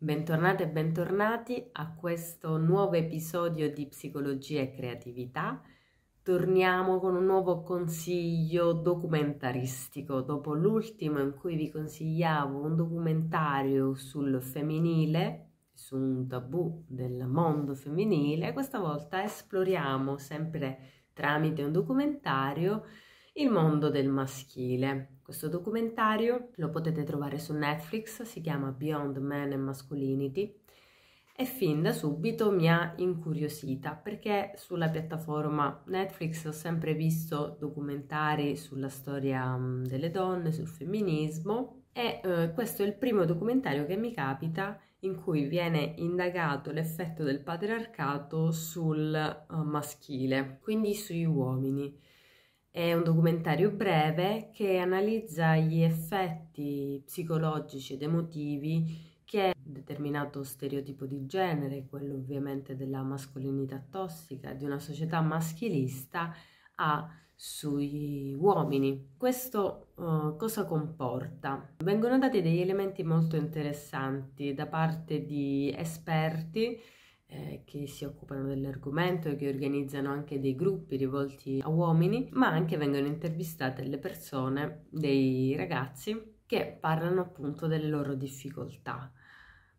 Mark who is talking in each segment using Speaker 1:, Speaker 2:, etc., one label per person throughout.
Speaker 1: Bentornate e bentornati a questo nuovo episodio di Psicologia e Creatività. Torniamo con un nuovo consiglio documentaristico dopo l'ultimo in cui vi consigliavo un documentario sul femminile, su un tabù del mondo femminile. Questa volta esploriamo sempre tramite un documentario il mondo del maschile. Questo documentario lo potete trovare su Netflix, si chiama Beyond Men and Masculinity e fin da subito mi ha incuriosita perché sulla piattaforma Netflix ho sempre visto documentari sulla storia mm, delle donne, sul femminismo e eh, questo è il primo documentario che mi capita in cui viene indagato l'effetto del patriarcato sul eh, maschile, quindi sugli uomini. È un documentario breve che analizza gli effetti psicologici ed emotivi che un determinato stereotipo di genere, quello ovviamente della mascolinità tossica, di una società maschilista, ha sui uomini. Questo uh, cosa comporta? Vengono dati degli elementi molto interessanti da parte di esperti eh, che si occupano dell'argomento e che organizzano anche dei gruppi rivolti a uomini, ma anche vengono intervistate le persone, dei ragazzi che parlano appunto delle loro difficoltà.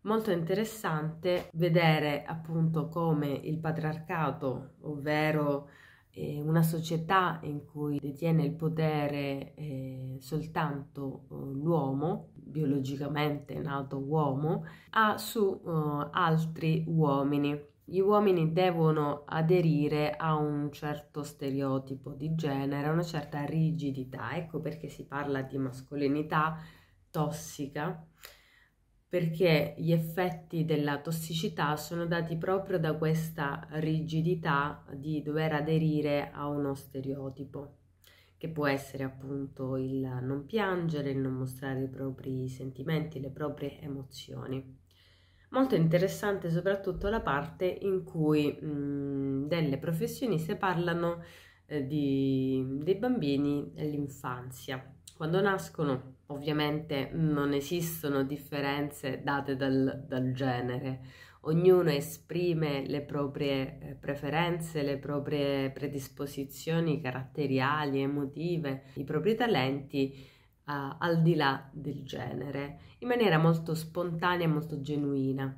Speaker 1: Molto interessante vedere appunto come il patriarcato, ovvero eh, una società in cui detiene il potere eh, soltanto eh, l'uomo biologicamente nato uomo ha su uh, altri uomini. Gli uomini devono aderire a un certo stereotipo di genere, a una certa rigidità, ecco perché si parla di mascolinità tossica, perché gli effetti della tossicità sono dati proprio da questa rigidità di dover aderire a uno stereotipo che può essere appunto il non piangere, il non mostrare i propri sentimenti, le proprie emozioni. Molto interessante soprattutto la parte in cui mh, mm, delle professioniste parlano eh, di, dei bambini nell'infanzia. Quando nascono ovviamente non esistono differenze date dal, dal genere, ognuno esprime le proprie eh, preferenze, le proprie predisposizioni caratteriali, emotive, i propri talenti uh, al di là del genere, in maniera molto spontanea e molto genuina.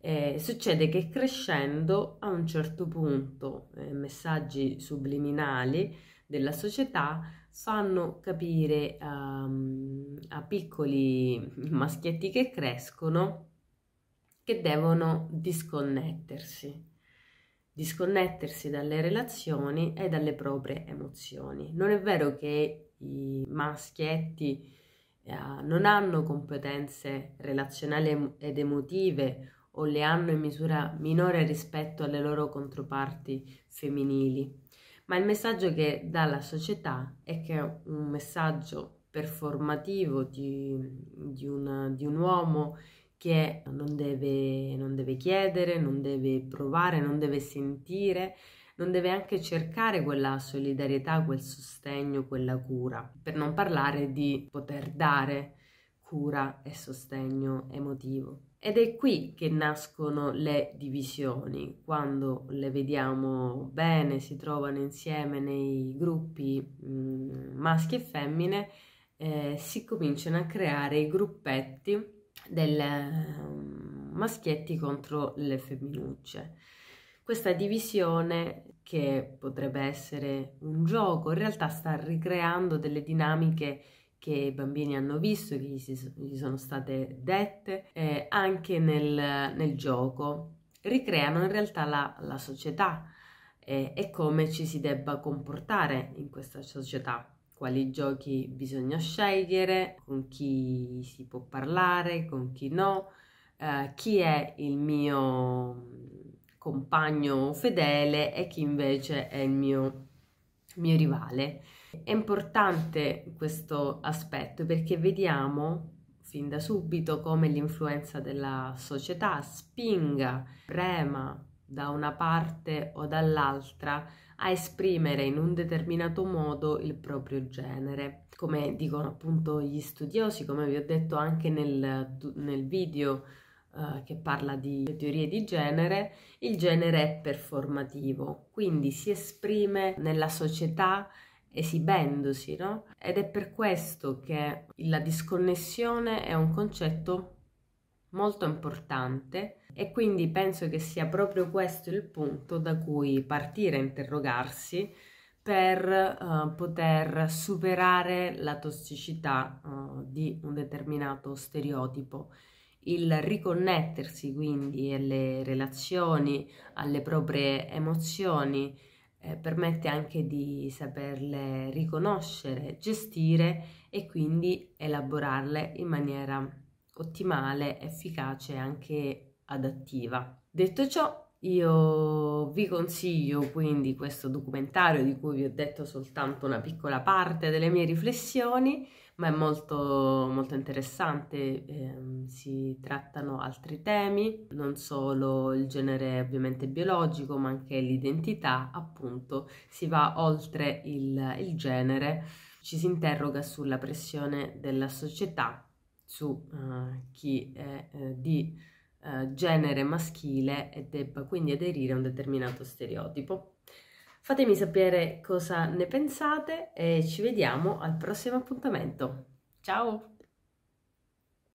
Speaker 1: Eh, succede che crescendo a un certo punto eh, messaggi subliminali della società fanno capire um, a piccoli maschietti che crescono che devono disconnettersi, disconnettersi dalle relazioni e dalle proprie emozioni. Non è vero che i maschietti eh, non hanno competenze relazionali ed emotive o le hanno in misura minore rispetto alle loro controparti femminili. Ma il messaggio che dà la società è che un messaggio performativo di, di, una, di un uomo che non deve, non deve chiedere, non deve provare, non deve sentire, non deve anche cercare quella solidarietà, quel sostegno, quella cura, per non parlare di poter dare cura e sostegno emotivo. Ed è qui che nascono le divisioni, quando le vediamo bene, si trovano insieme nei gruppi mh, mm, maschi e femmine, eh, si cominciano a creare i gruppetti delle ehm, maschietti contro le femminucce. Questa divisione, che potrebbe essere un gioco, in realtà sta ricreando delle dinamiche che i bambini hanno visto, che gli, sono state dette, eh, anche nel, nel, gioco. Ricreano in realtà la, la società eh, e come ci si debba comportare in questa società quali giochi bisogna scegliere, con chi si può parlare, con chi no, eh, chi è il mio compagno fedele e chi invece è il mio, mio rivale. È importante questo aspetto perché vediamo fin da subito come l'influenza della società spinga, prema da una parte o dall'altra a esprimere in un determinato modo il proprio genere. Come dicono appunto gli studiosi, come vi ho detto anche nel, nel video eh, che parla di teorie di genere, il genere è performativo, quindi si esprime nella società esibendosi, no? Ed è per questo che la disconnessione è un concetto molto importante e quindi penso che sia proprio questo il punto da cui partire a interrogarsi per uh, poter superare la tossicità uh, di un determinato stereotipo. Il riconnettersi quindi alle relazioni, alle proprie emozioni, eh, permette anche di saperle riconoscere, gestire e quindi elaborarle in maniera ottimale, efficace e anche adattiva. Detto ciò, io vi consiglio quindi questo documentario di cui vi ho detto soltanto una piccola parte delle mie riflessioni, ma è molto, molto interessante, eh, si trattano altri temi, non solo il genere ovviamente biologico, ma anche l'identità, appunto, si va oltre il, il genere, ci si interroga sulla pressione della società su uh, chi è uh, di uh, genere maschile e debba quindi aderire a un determinato stereotipo. Fatemi sapere cosa ne pensate e ci vediamo al prossimo appuntamento. Ciao!